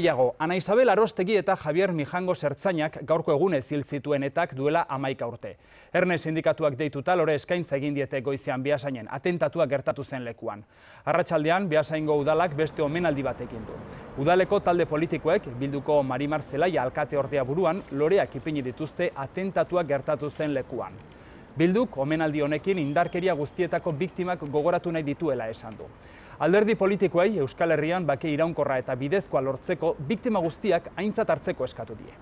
Gehiago, Ana Isabel Arostegi eta Javier Mijango Sertzainak gaurko egune ziltzituen etak duela amaika urte. Erne sindikatuak deitu lore eskaintza egin diete goizian biasainen, atentatuak gertatu zen lekuan. Arratxaldean, biasaingo udalak beste omenaldi batekin du. Udaleko talde politikoek, bilduko Mari Marzelaia alkate ordea buruan, loreak ipini dituzte atentatuak gertatu zen lekuan. Bilduk, omenaldi honekin indarkeria guztietako biktimak gogoratu nahi dituela esan du. Alderdi politikoei Euskal Herrian bake iraunkorra eta bidezkoa lortzeko biktima guztiak aintzat hartzeko eskatu die.